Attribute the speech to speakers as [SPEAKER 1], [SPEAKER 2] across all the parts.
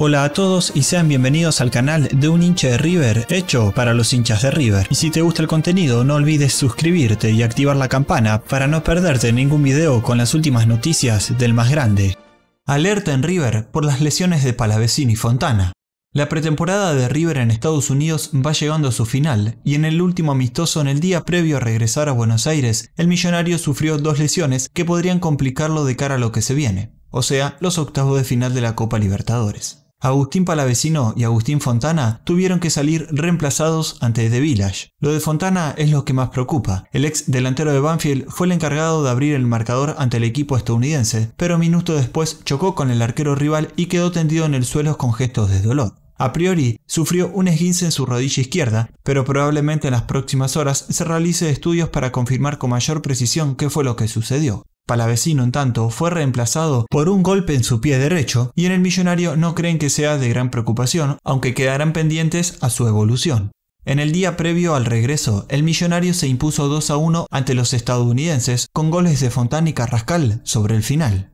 [SPEAKER 1] Hola a todos y sean bienvenidos al canal de un hincha de River hecho para los hinchas de River. Y si te gusta el contenido no olvides suscribirte y activar la campana para no perderte ningún video con las últimas noticias del más grande. Alerta en River por las lesiones de Palavecino y Fontana. La pretemporada de River en Estados Unidos va llegando a su final y en el último amistoso en el día previo a regresar a Buenos Aires, el millonario sufrió dos lesiones que podrían complicarlo de cara a lo que se viene, o sea, los octavos de final de la Copa Libertadores. Agustín Palavecino y Agustín Fontana tuvieron que salir reemplazados ante de Village. Lo de Fontana es lo que más preocupa. El ex delantero de Banfield fue el encargado de abrir el marcador ante el equipo estadounidense, pero minutos después chocó con el arquero rival y quedó tendido en el suelo con gestos de dolor. A priori, sufrió un esguince en su rodilla izquierda, pero probablemente en las próximas horas se realice estudios para confirmar con mayor precisión qué fue lo que sucedió. Palavecino, en tanto, fue reemplazado por un golpe en su pie derecho y en el millonario no creen que sea de gran preocupación, aunque quedarán pendientes a su evolución. En el día previo al regreso, el millonario se impuso 2 a 1 ante los estadounidenses con goles de Fontán y Carrascal sobre el final.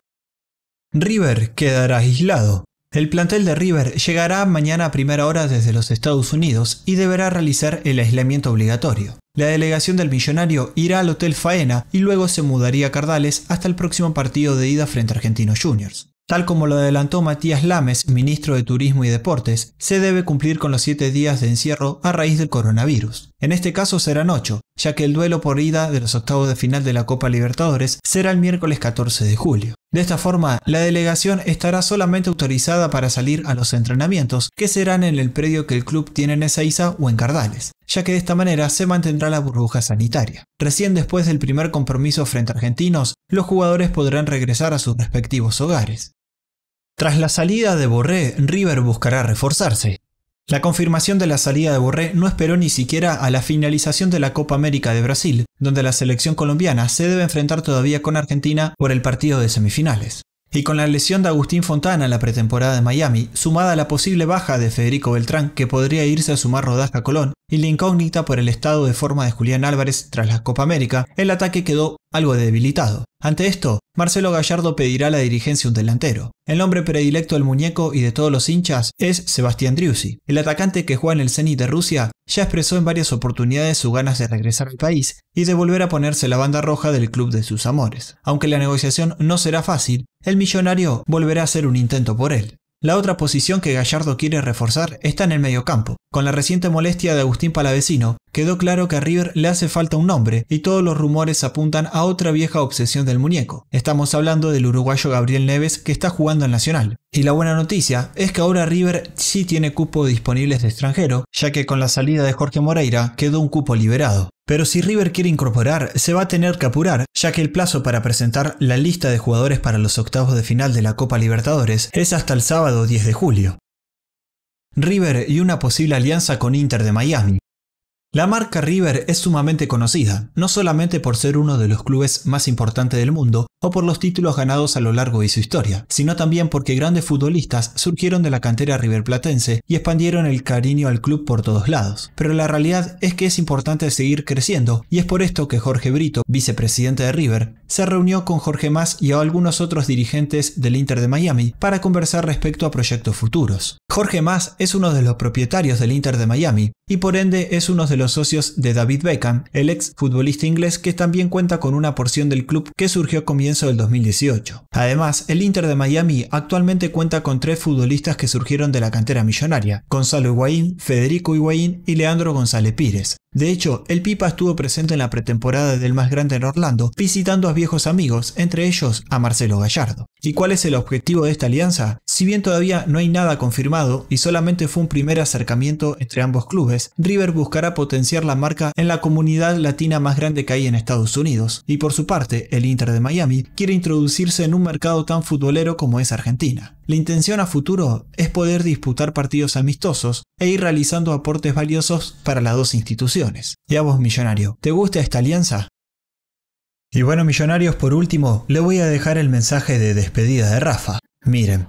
[SPEAKER 1] River quedará aislado. El plantel de River llegará mañana a primera hora desde los Estados Unidos y deberá realizar el aislamiento obligatorio. La delegación del millonario irá al Hotel Faena y luego se mudaría a Cardales hasta el próximo partido de ida frente a Argentinos Juniors. Tal como lo adelantó Matías Lames, ministro de Turismo y Deportes, se debe cumplir con los 7 días de encierro a raíz del coronavirus. En este caso serán 8, ya que el duelo por ida de los octavos de final de la Copa Libertadores será el miércoles 14 de julio. De esta forma, la delegación estará solamente autorizada para salir a los entrenamientos, que serán en el predio que el club tiene en Ezeiza o en Cardales ya que de esta manera se mantendrá la burbuja sanitaria. Recién después del primer compromiso frente a Argentinos, los jugadores podrán regresar a sus respectivos hogares. Tras la salida de Borré, River buscará reforzarse. La confirmación de la salida de Borré no esperó ni siquiera a la finalización de la Copa América de Brasil, donde la selección colombiana se debe enfrentar todavía con Argentina por el partido de semifinales. Y con la lesión de Agustín Fontana en la pretemporada de Miami, sumada a la posible baja de Federico Beltrán que podría irse a sumar rodaje a Colón, y la incógnita por el estado de forma de Julián Álvarez tras la Copa América, el ataque quedó algo debilitado. Ante esto, Marcelo Gallardo pedirá a la dirigencia un delantero. El nombre predilecto del muñeco y de todos los hinchas es Sebastián Driussi. El atacante que juega en el Zenit de Rusia ya expresó en varias oportunidades sus ganas de regresar al país y de volver a ponerse la banda roja del club de sus amores. Aunque la negociación no será fácil, el millonario volverá a hacer un intento por él. La otra posición que Gallardo quiere reforzar está en el mediocampo. Con la reciente molestia de Agustín Palavecino, quedó claro que a River le hace falta un nombre y todos los rumores apuntan a otra vieja obsesión del muñeco. Estamos hablando del uruguayo Gabriel Neves que está jugando en Nacional. Y la buena noticia es que ahora River sí tiene cupo disponibles de extranjero, ya que con la salida de Jorge Moreira quedó un cupo liberado. Pero si River quiere incorporar, se va a tener que apurar, ya que el plazo para presentar la lista de jugadores para los octavos de final de la Copa Libertadores es hasta el sábado 10 de julio. River y una posible alianza con Inter de Miami. La marca River es sumamente conocida, no solamente por ser uno de los clubes más importantes del mundo o por los títulos ganados a lo largo de su historia, sino también porque grandes futbolistas surgieron de la cantera riverplatense y expandieron el cariño al club por todos lados. Pero la realidad es que es importante seguir creciendo y es por esto que Jorge Brito, vicepresidente de River, se reunió con Jorge Mas y a algunos otros dirigentes del Inter de Miami para conversar respecto a proyectos futuros. Jorge Mas es uno de los propietarios del Inter de Miami y por ende es uno de los socios de David Beckham, el ex futbolista inglés que también cuenta con una porción del club que surgió a comienzo del 2018. Además, el Inter de Miami actualmente cuenta con tres futbolistas que surgieron de la cantera millonaria, Gonzalo Higuaín, Federico Higuaín y Leandro González Pires. De hecho, el Pipa estuvo presente en la pretemporada del más grande en Orlando, visitando a viejos amigos, entre ellos a Marcelo Gallardo. ¿Y cuál es el objetivo de esta alianza? Si bien todavía no hay nada confirmado y solamente fue un primer acercamiento entre ambos clubes, River buscará potenciar la marca en la comunidad latina más grande que hay en Estados Unidos, y por su parte, el Inter de Miami quiere introducirse en un mercado tan futbolero como es Argentina. La intención a futuro es poder disputar partidos amistosos e ir realizando aportes valiosos para las dos instituciones. Y a vos, millonario, ¿te gusta esta alianza? Y bueno, millonarios, por último, le voy a dejar el mensaje de despedida de Rafa.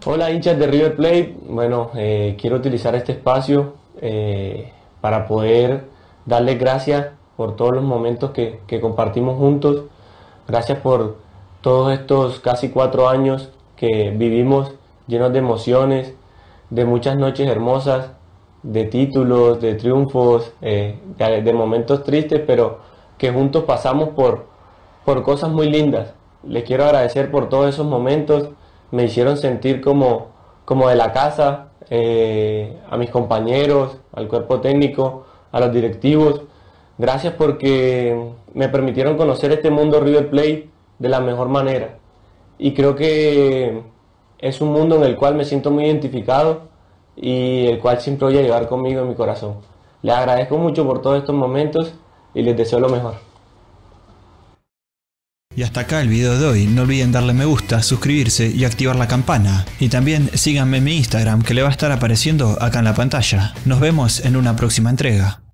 [SPEAKER 2] Hola hinchas de River Plate. Bueno, eh, quiero utilizar este espacio eh, para poder darles gracias por todos los momentos que, compartimos juntos. Gracias por todos estos casi cuatro años que vivimos llenos de emociones, de muchas noches hermosas, de títulos, de triunfos, eh, de, momentos tristes, pero que juntos pasamos por, por cosas muy lindas. Les quiero agradecer por todos esos momentos, me hicieron sentir como, como de la casa, eh, a mis compañeros, al cuerpo técnico, a los directivos. Gracias porque me permitieron conocer este mundo River Plate de la mejor manera. Y creo que es un mundo en el cual me siento muy identificado y el cual siempre voy a llevar conmigo en mi corazón. Les agradezco mucho por todos estos momentos y les deseo lo mejor.
[SPEAKER 1] Y hasta acá el video de hoy. No olviden darle me gusta, suscribirse y activar la campana. Y también síganme en mi Instagram que le va a estar apareciendo acá en la pantalla. Nos vemos en una próxima entrega.